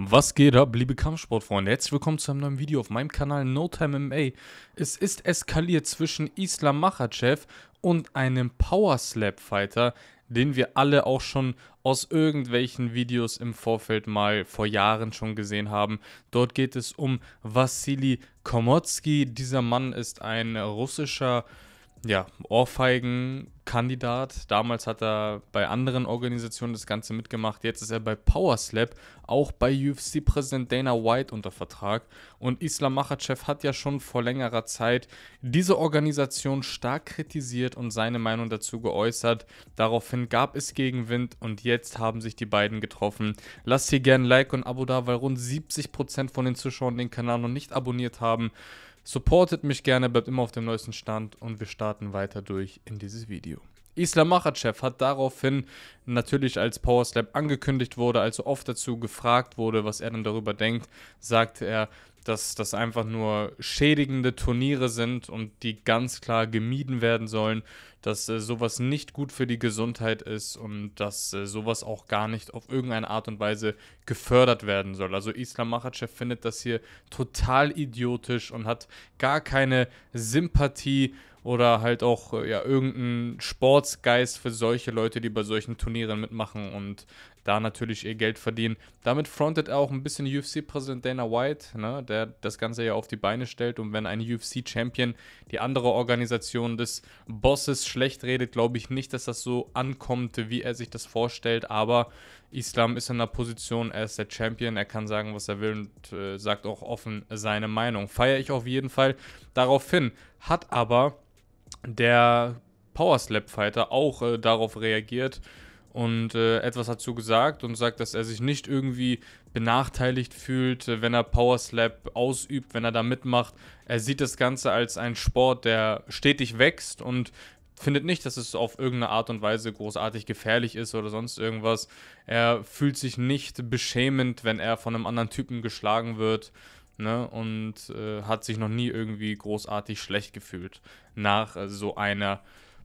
Was geht ab, liebe Kampfsportfreunde? Herzlich willkommen zu einem neuen Video auf meinem Kanal No Time MA. Es ist eskaliert zwischen Islam Makhachev und einem Power Slap Fighter, den wir alle auch schon aus irgendwelchen Videos im Vorfeld mal vor Jahren schon gesehen haben. Dort geht es um Wassili Komotsky. Dieser Mann ist ein russischer äh, ja, Ohrfeigenkandidat. Damals hat er bei anderen Organisationen das Ganze mitgemacht. Jetzt ist er bei Powerslap, auch bei UFC-Präsident Dana White unter Vertrag. Und Islam Makhachev hat ja schon vor längerer Zeit diese Organisation stark kritisiert und seine Meinung dazu geäußert. Daraufhin gab es Gegenwind und jetzt haben sich die beiden getroffen. Lasst hier gerne ein Like und Abo da, weil rund 70% von den Zuschauern den Kanal noch nicht abonniert haben. Supportet mich gerne, bleibt immer auf dem neuesten Stand und wir starten weiter durch in dieses Video. Islam Makhachev hat daraufhin natürlich als Power Slap angekündigt wurde, also oft dazu gefragt wurde, was er dann darüber denkt, sagte er, dass das einfach nur schädigende Turniere sind und die ganz klar gemieden werden sollen dass äh, sowas nicht gut für die Gesundheit ist und dass äh, sowas auch gar nicht auf irgendeine Art und Weise gefördert werden soll. Also Islam Makhachev findet das hier total idiotisch und hat gar keine Sympathie oder halt auch äh, ja, irgendeinen Sportsgeist für solche Leute, die bei solchen Turnieren mitmachen und da natürlich ihr Geld verdienen. Damit frontet er auch ein bisschen UFC-Präsident Dana White, ne, der das Ganze ja auf die Beine stellt. Und wenn ein UFC-Champion die andere Organisation des Bosses schlecht redet, glaube ich nicht, dass das so ankommt, wie er sich das vorstellt. Aber Islam ist in einer Position, er ist der Champion, er kann sagen, was er will und äh, sagt auch offen seine Meinung. Feiere ich auf jeden Fall daraufhin. Hat aber der Power Slap Fighter auch äh, darauf reagiert und äh, etwas dazu gesagt und sagt, dass er sich nicht irgendwie benachteiligt fühlt, äh, wenn er Powerslap ausübt, wenn er da mitmacht. Er sieht das Ganze als einen Sport, der stetig wächst und findet nicht, dass es auf irgendeine Art und Weise großartig gefährlich ist oder sonst irgendwas. Er fühlt sich nicht beschämend, wenn er von einem anderen Typen geschlagen wird. Ne? Und äh, hat sich noch nie irgendwie großartig schlecht gefühlt nach äh, so einer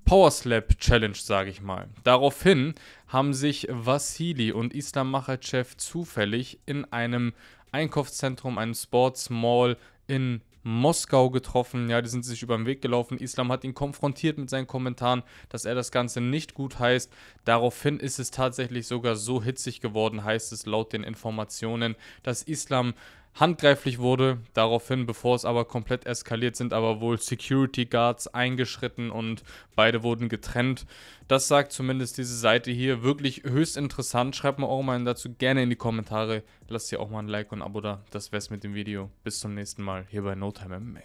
Powerslap-Challenge, sage ich mal. Daraufhin haben sich Vassili und Islam Makhachev zufällig in einem Einkaufszentrum, einem Sports Mall in Moskau getroffen. Ja, die sind sich über den Weg gelaufen. Islam hat ihn konfrontiert mit seinen Kommentaren, dass er das Ganze nicht gut heißt. Daraufhin ist es tatsächlich sogar so hitzig geworden, heißt es laut den Informationen, dass Islam handgreiflich wurde. Daraufhin, bevor es aber komplett eskaliert, sind aber wohl Security Guards eingeschritten und beide wurden getrennt. Das sagt zumindest diese Seite hier. Wirklich höchst interessant. Schreibt mir auch mal dazu gerne in die Kommentare. Lasst hier auch mal ein Like und ein Abo da. Das wär's mit dem Video. Bis zum nächsten Mal hier bei No Time MMA.